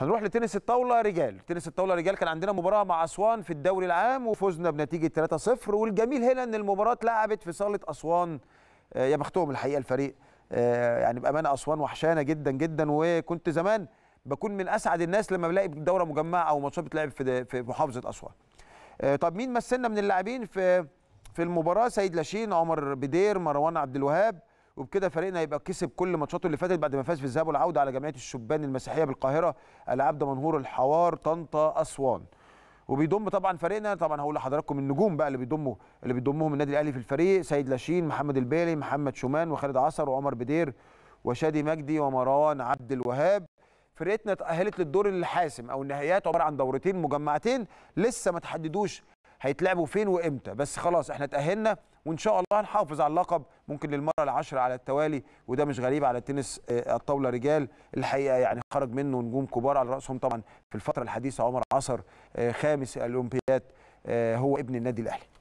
هنروح لتنس الطاوله رجال تنس الطاوله رجال كان عندنا مباراه مع اسوان في الدوري العام وفزنا بنتيجه 3-0 والجميل هنا ان المباراه اتلعبت في صاله اسوان آه، يا بختهم الحقيقه الفريق آه، يعني بامانه اسوان وحشانه جدا جدا وكنت زمان بكون من اسعد الناس لما بلاقي دوره مجمعه او ماتشات بتلعب في في محافظه اسوان آه، طب مين مثلنا من اللاعبين في في المباراه سيد لاشين عمر بدير مروان عبد الوهاب وبكده فريقنا هيبقى كسب كل ماتشاته اللي فاتت بعد ما فاز في الذهاب والعوده على جمعيه الشبان المسيحيه بالقاهره العبده منهور الحوار طنطا اسوان وبيضم طبعا فريقنا طبعا هقول لحضراتكم النجوم بقى اللي بيضموا اللي بيضمهم النادي الاهلي في الفريق سيد لاشين محمد البالي محمد شومان وخالد عصر وعمر بدير وشادي مجدي ومروان عبد الوهاب فرقتنا اتاهلت للدور الحاسم او النهائيات عباره عن دورتين مجمعتين لسه ما تحددوش هيتلعبوا فين وامتى بس خلاص احنا اتاهلنا وان شاء الله هنحافظ على اللقب ممكن للمره العاشره على التوالي وده مش غريب على التنس آه، الطاوله رجال الحقيقه يعني خرج منه نجوم كبار على راسهم طبعا في الفتره الحديثه عمر عصر آه، خامس الاولمبياد آه، هو ابن النادي الاهلي